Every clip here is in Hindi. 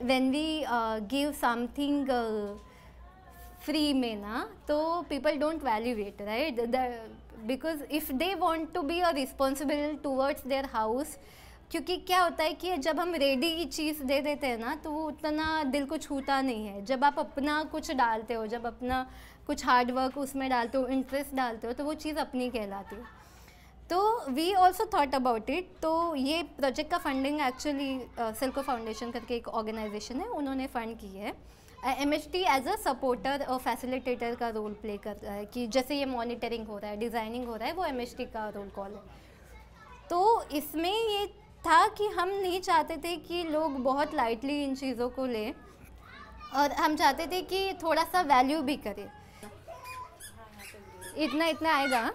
when we uh, give something uh, free mein na, so people don't value it, right? The, because if they want to be a responsible towards their house, क्योंकि क्या होता है कि जब हम रेडी की चीज़ दे देते हैं ना तो वो उतना दिल को छूता नहीं है जब आप अपना कुछ डालते हो जब अपना कुछ हार्डवर्क उसमें डालते हो इंटरेस्ट डालते हो तो वो चीज़ अपनी कहलाती है तो we also thought about it तो ये प्रोजेक्ट का फंडिंग एक्चुअली सिल्को फाउंडेशन करके एक ऑर्गेनाइजेशन है उन्होंने फंड की है M H T as a supporter और फैसिलिटेटर का रोल प्ले कर रहा uh, है कि जैसे ये मॉनिटरिंग हो रहा है डिज़ाइनिंग हो रहा है वो एम एच टी का रोल कॉल है तो इसमें ये था कि हम नहीं चाहते थे कि लोग बहुत लाइटली इन चीज़ों को लें और हम चाहते थे कि थोड़ा सा वैल्यू भी करें इतना इतना आएगा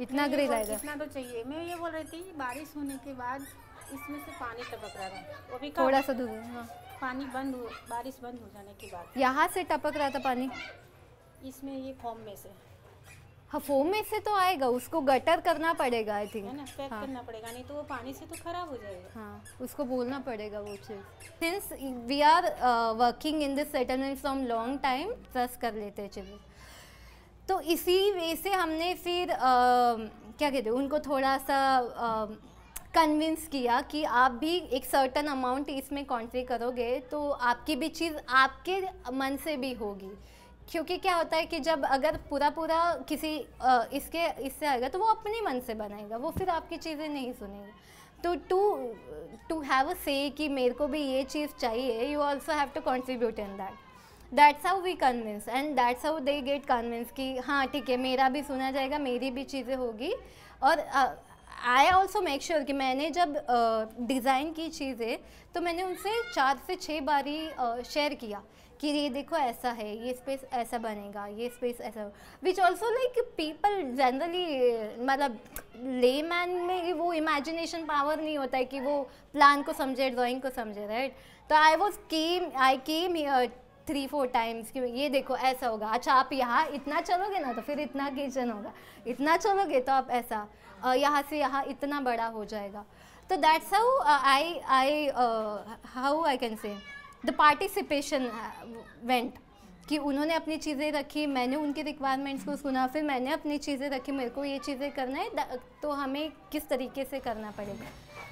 इतना ग्रे लाएगा इतना तो चाहिए मैं ये बोल रही थी बारिश होने के बाद इसमें से पानी टपक रहा था वो भी थोड़ा सा दूर हाँ। पानी बंद हो बारिश बंद हो जाने के बाद यहाँ से टपक रहा था पानी इसमें ये फॉर्म में से हाँ फोम में से तो आएगा उसको गटर करना पड़ेगा आई थिंक है ना पैक हाँ. करना पड़ेगा नहीं तो वो पानी से तो खराब हो जाएगा हाँ उसको बोलना पड़ेगा वो चीज़ since we are working in this settlement from long time trust कर लेते हैं चलिए तो इसी वे से हमने फिर आ, क्या कहते उनको थोड़ा सा कन्विंस किया कि आप भी एक सर्टन अमाउंट इसमें कॉन्ट्री करोगे तो आपकी भी चीज़ आपके मन से भी होगी क्योंकि क्या होता है कि जब अगर पूरा पूरा किसी आ, इसके इससे आएगा तो वो अपने मन से बनाएगा वो फिर आपकी चीज़ें नहीं सुनेगा तो टू टू हैव अ से कि मेरे को भी ये चीज़ चाहिए you also have to contribute in that that's how we convince and that's how they get convince कि हाँ ठीक है मेरा भी सुना जाएगा मेरी भी चीज़ें होगी और आई ऑल्सो मेक श्योर कि मैंने जब डिज़ाइन uh, की चीज़ें तो मैंने उनसे चार से छः बारी शेयर uh, किया कि ये देखो ऐसा है ये स्पेस ऐसा बनेगा ये स्पेस ऐसा which also like people generally मतलब ले मैन में वो इमेजिनेशन पावर नहीं होता है कि वो प्लान को समझे ड्राइंग को समझे राइट तो I was came I came three four times कि ये देखो ऐसा होगा अच्छा आप यहाँ इतना चलोगे ना तो फिर इतना किचन होगा इतना चलोगे तो आप ऐसा यहाँ से यहाँ इतना बड़ा हो जाएगा तो that's how I I how I can say the participation went कि उन्होंने अपनी चीज़ें रखी मैंने उनके रिक्वायरमेंट्स को सुना फिर मैंने अपनी चीज़ें रखी मेरे को ये चीज़ें करना है तो हमें किस तरीके से करना पड़ेगा